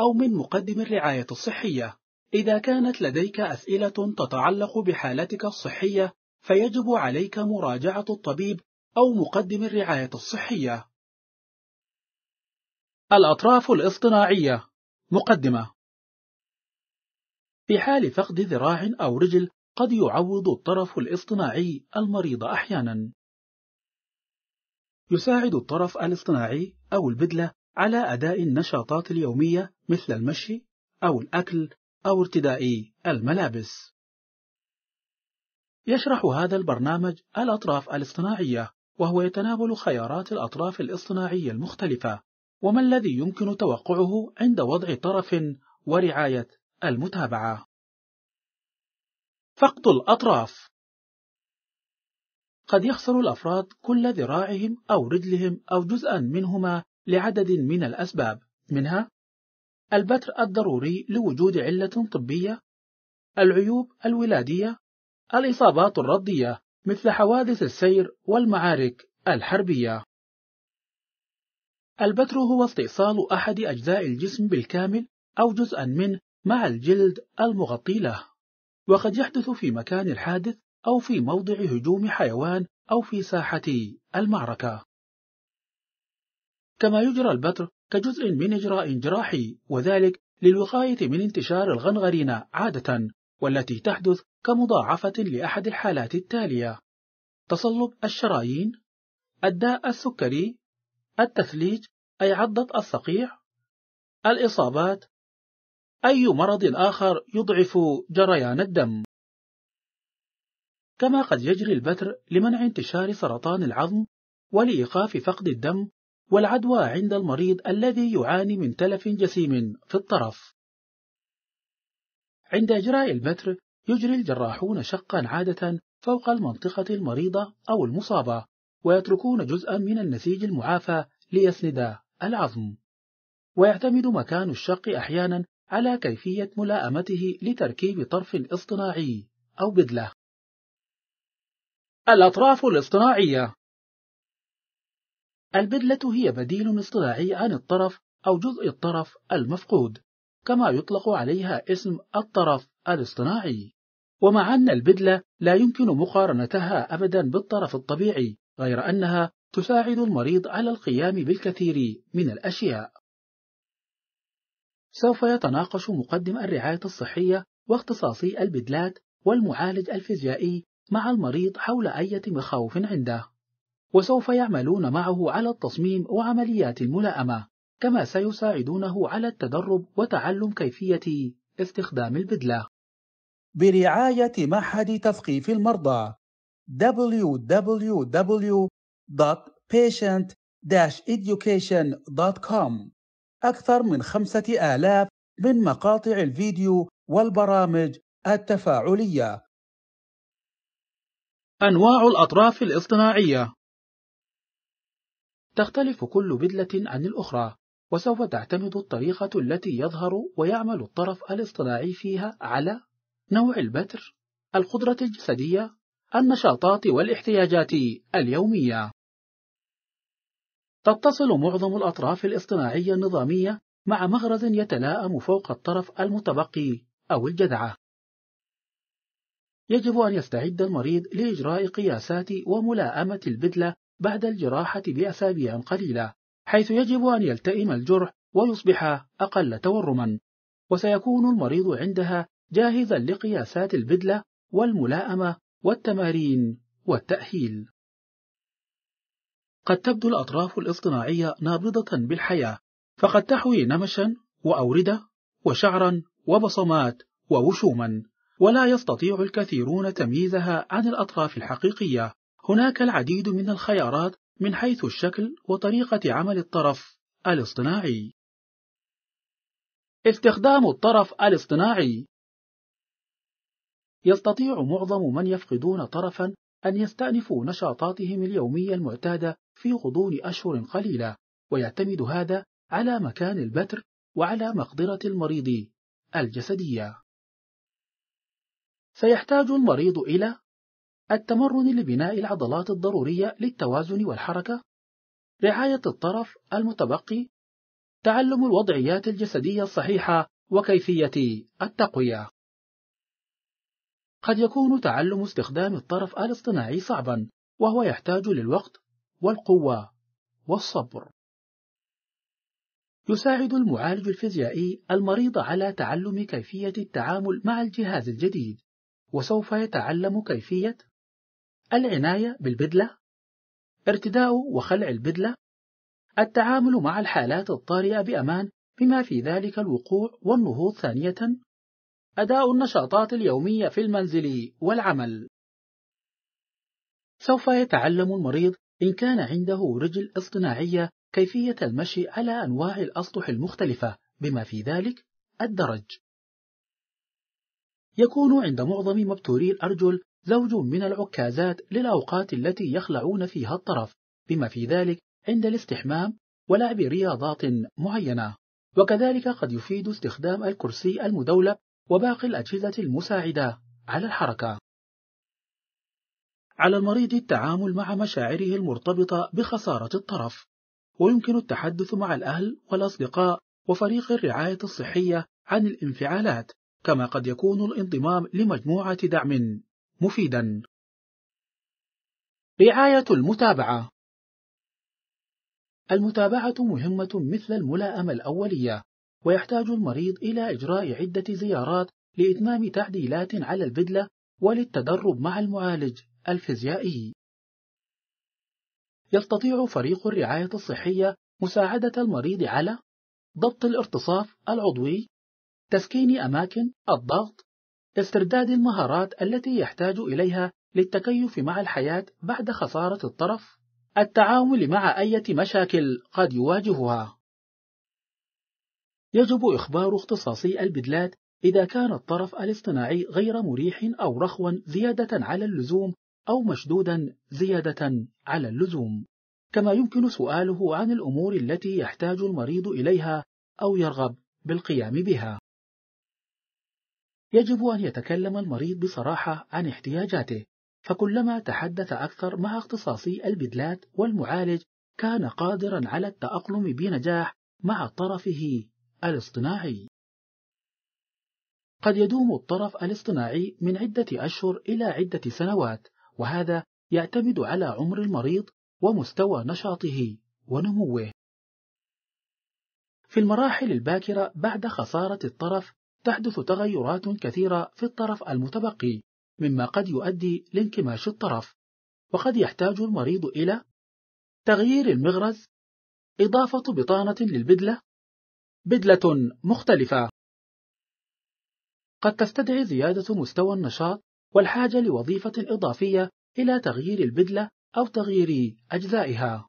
أو من مقدم الرعاية الصحية. إذا كانت لديك أسئلة تتعلق بحالتك الصحية، فيجب عليك مراجعة الطبيب أو مقدم الرعاية الصحية. الأطراف الاصطناعية مقدمة في حال فقد ذراع أو رجل قد يعوض الطرف الاصطناعي المريض أحيانا يساعد الطرف الاصطناعي أو البدلة على أداء النشاطات اليومية مثل المشي أو الأكل أو ارتداء الملابس. يشرح هذا البرنامج الأطراف الاصطناعية وهو يتناول خيارات الأطراف الاصطناعية المختلفة وما الذي يمكن توقعه عند وضع طرف ورعاية المتابعة. فقد الأطراف قد يخسر الأفراد كل ذراعهم أو رجلهم أو جزءا منهما لعدد من الأسباب منها البتر الضروري لوجود علة طبية العيوب الولادية الإصابات الردية مثل حوادث السير والمعارك الحربية البتر هو استئصال أحد أجزاء الجسم بالكامل أو جزءا منه مع الجلد المغطي له وقد يحدث في مكان الحادث أو في موضع هجوم حيوان أو في ساحة المعركة كما يجرى البتر كجزء من إجراء جراحي وذلك للوقاية من انتشار الغنغرينا عادة والتي تحدث كمضاعفة لأحد الحالات التالية تصلب الشرايين الداء السكري التثليج أي عضة الصقيع الإصابات أي مرض آخر يضعف جريان الدم كما قد يجري البتر لمنع انتشار سرطان العظم ولإيقاف فقد الدم والعدوى عند المريض الذي يعاني من تلف جسيم في الطرف عند إجراء المتر يجري الجراحون شقا عادة فوق المنطقة المريضة أو المصابة ويتركون جزءا من النسيج المعافى ليسند العظم ويعتمد مكان الشق أحيانا على كيفية ملاءمته لتركيب طرف اصطناعي أو بدلة الأطراف الاصطناعية البدلة هي بديل اصطناعي عن الطرف أو جزء الطرف المفقود كما يطلق عليها اسم الطرف الاصطناعي ومع أن البدلة لا يمكن مقارنتها أبدا بالطرف الطبيعي غير أنها تساعد المريض على القيام بالكثير من الأشياء سوف يتناقش مقدم الرعاية الصحية واختصاصي البدلات والمعالج الفيزيائي مع المريض حول أي مخاوف عنده وسوف يعملون معه على التصميم وعمليات الملائمة كما سيساعدونه على التدرب وتعلم كيفية استخدام البدلة برعاية معهد تثقيف المرضى www.patient-education.com أكثر من خمسة آلاف من مقاطع الفيديو والبرامج التفاعلية أنواع الأطراف الاصطناعية تختلف كل بدلة عن الأخرى وسوف تعتمد الطريقة التي يظهر ويعمل الطرف الاصطناعي فيها على نوع البتر القدرة الجسدية النشاطات والاحتياجات اليومية تتصل معظم الأطراف الاصطناعية النظامية مع مغرز يتلاءم فوق الطرف المتبقي أو الجذعة يجب أن يستعد المريض لإجراء قياسات وملاءمة البدلة بعد الجراحة بأسابيع قليلة حيث يجب أن يلتئم الجرح ويصبح أقل تورما وسيكون المريض عندها جاهزا لقياسات البدلة والملاءمة والتمارين والتأهيل قد تبدو الأطراف الاصطناعية نابضة بالحياة فقد تحوي نمشا وأوردة وشعرا وبصمات ووشوما ولا يستطيع الكثيرون تمييزها عن الأطراف الحقيقية هناك العديد من الخيارات من حيث الشكل وطريقة عمل الطرف الاصطناعي استخدام الطرف الاصطناعي يستطيع معظم من يفقدون طرفا أن يستأنفوا نشاطاتهم اليومية المعتادة في غضون أشهر قليلة ويعتمد هذا على مكان البتر وعلى مقدرة المريض الجسدية سيحتاج المريض إلى التمرن لبناء العضلات الضرورية للتوازن والحركة رعاية الطرف المتبقي تعلم الوضعيات الجسدية الصحيحة وكيفية التقوية قد يكون تعلم استخدام الطرف الاصطناعي صعبا وهو يحتاج للوقت والقوة والصبر يساعد المعالج الفيزيائي المريض على تعلم كيفية التعامل مع الجهاز الجديد وسوف يتعلم كيفية العناية بالبدلة ارتداء وخلع البدلة التعامل مع الحالات الطارئة بأمان بما في ذلك الوقوع والنهوض ثانية أداء النشاطات اليومية في المنزل والعمل سوف يتعلم المريض إن كان عنده رجل اصطناعية كيفية المشي على أنواع الأسطح المختلفة بما في ذلك الدرج يكون عند معظم مبتوري الأرجل زوج من العكازات للأوقات التي يخلعون فيها الطرف بما في ذلك عند الاستحمام ولعب رياضات معينة وكذلك قد يفيد استخدام الكرسي المدولب وباقي الأجهزة المساعدة على الحركة على المريض التعامل مع مشاعره المرتبطة بخسارة الطرف ويمكن التحدث مع الأهل والأصدقاء وفريق الرعاية الصحية عن الانفعالات كما قد يكون الانضمام لمجموعة دعم مفيدا رعاية المتابعة المتابعة مهمة مثل الملاءمة الأولية ويحتاج المريض إلى إجراء عدة زيارات لإتمام تعديلات على البدلة وللتدرب مع المعالج الفيزيائي يستطيع فريق الرعاية الصحية مساعدة المريض على ضبط الارتصاف العضوي تسكين أماكن الضغط استرداد المهارات التي يحتاج إليها للتكيف مع الحياة بعد خسارة الطرف التعامل مع أي مشاكل قد يواجهها يجب إخبار اختصاصي البدلات إذا كان الطرف الاصطناعي غير مريح أو رخوا زيادة على اللزوم أو مشدودا زيادة على اللزوم كما يمكن سؤاله عن الأمور التي يحتاج المريض إليها أو يرغب بالقيام بها يجب أن يتكلم المريض بصراحة عن احتياجاته فكلما تحدث أكثر مع اختصاصي البدلات والمعالج كان قادرا على التأقلم بنجاح مع طرفه الاصطناعي قد يدوم الطرف الاصطناعي من عدة أشهر إلى عدة سنوات وهذا يعتمد على عمر المريض ومستوى نشاطه ونموه في المراحل الباكرة بعد خسارة الطرف تحدث تغيرات كثيرة في الطرف المتبقي مما قد يؤدي لانكماش الطرف وقد يحتاج المريض إلى تغيير المغرز إضافة بطانة للبدلة بدلة مختلفة قد تستدعي زيادة مستوى النشاط والحاجة لوظيفة إضافية إلى تغيير البدلة أو تغيير أجزائها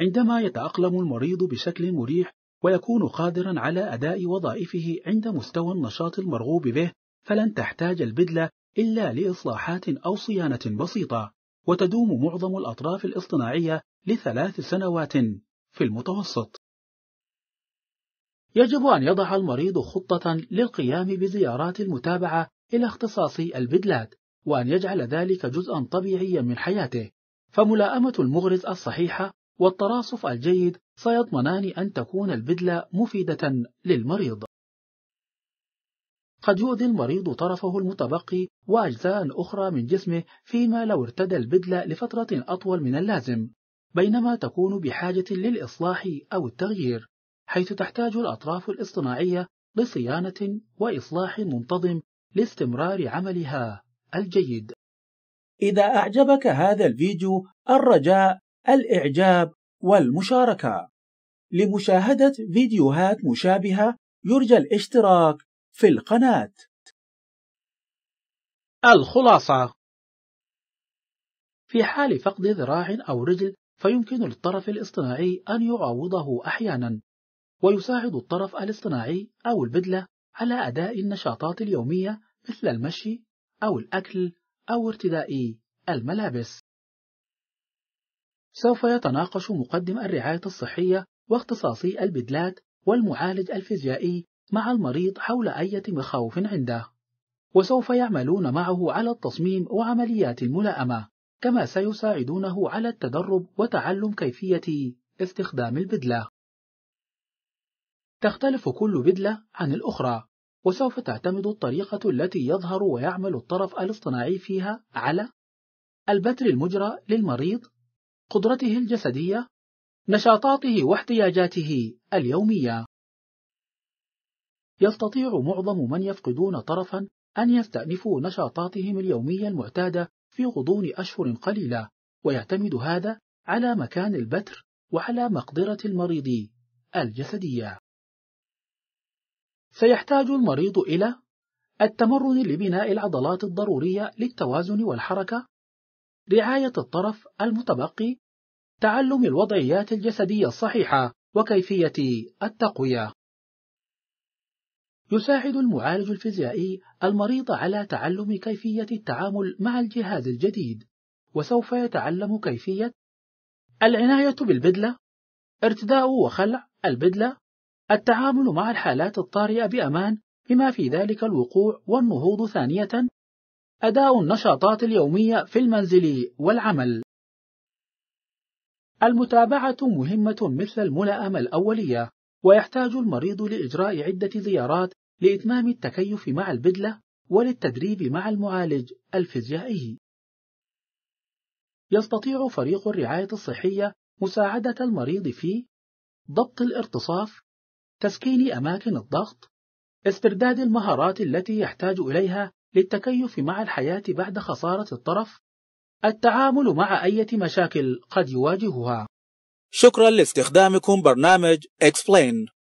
عندما يتأقلم المريض بشكل مريح ويكون قادرا على أداء وظائفه عند مستوى النشاط المرغوب به فلن تحتاج البدلة إلا لإصلاحات أو صيانة بسيطة وتدوم معظم الأطراف الاصطناعية لثلاث سنوات في المتوسط يجب أن يضع المريض خطة للقيام بزيارات المتابعة إلى اختصاصي البدلات وأن يجعل ذلك جزءا طبيعيا من حياته فملاءمة المغرز الصحيحة والتراصف الجيد سيضمنان أن تكون البدلة مفيدة للمريض قد يؤذي المريض طرفه المتبقي وأجزاء أخرى من جسمه فيما لو ارتدى البدلة لفترة أطول من اللازم بينما تكون بحاجة للإصلاح أو التغيير حيث تحتاج الأطراف الاصطناعية لصيانة وإصلاح منتظم لاستمرار عملها الجيد إذا أعجبك هذا الفيديو الرجاء الإعجاب والمشاركة لمشاهدة فيديوهات مشابهة يرجى الاشتراك في القناة الخلاصة في حال فقد ذراع أو رجل فيمكن للطرف الاصطناعي أن يعوضه أحيانا ويساعد الطرف الاصطناعي أو البدلة على أداء النشاطات اليومية مثل المشي أو الأكل أو ارتداء الملابس سوف يتناقش مقدم الرعاية الصحية واختصاصي البدلات والمعالج الفيزيائي مع المريض حول أي مخاوف عنده وسوف يعملون معه على التصميم وعمليات الملائمة كما سيساعدونه على التدرب وتعلم كيفية استخدام البدلة تختلف كل بدلة عن الأخرى وسوف تعتمد الطريقة التي يظهر ويعمل الطرف الاصطناعي فيها على البتر المجرى للمريض قدرته الجسدية نشاطاته واحتياجاته اليومية يستطيع معظم من يفقدون طرفا أن يستأنفوا نشاطاتهم اليومية المعتادة في غضون أشهر قليلة ويعتمد هذا على مكان البتر وعلى مقدرة المريض الجسدية سيحتاج المريض إلى التمرن لبناء العضلات الضرورية للتوازن والحركة رعاية الطرف المتبقي تعلم الوضعيات الجسدية الصحيحة وكيفية التقوية يساعد المعالج الفيزيائي المريض على تعلم كيفية التعامل مع الجهاز الجديد وسوف يتعلم كيفية العناية بالبدلة ارتداء وخلع البدلة التعامل مع الحالات الطارئة بأمان بما في ذلك الوقوع والنهوض ثانية أداء النشاطات اليومية في المنزل والعمل المتابعة مهمة مثل الملاءمة الأولية ويحتاج المريض لإجراء عدة زيارات لإتمام التكيف مع البدلة وللتدريب مع المعالج الفيزيائي يستطيع فريق الرعاية الصحية مساعدة المريض في ضبط الارتصاف تسكين أماكن الضغط استرداد المهارات التي يحتاج إليها للتكيف مع الحياة بعد خسارة الطرف التعامل مع أي مشاكل قد يواجهها شكرا لاستخدامكم برنامج Explain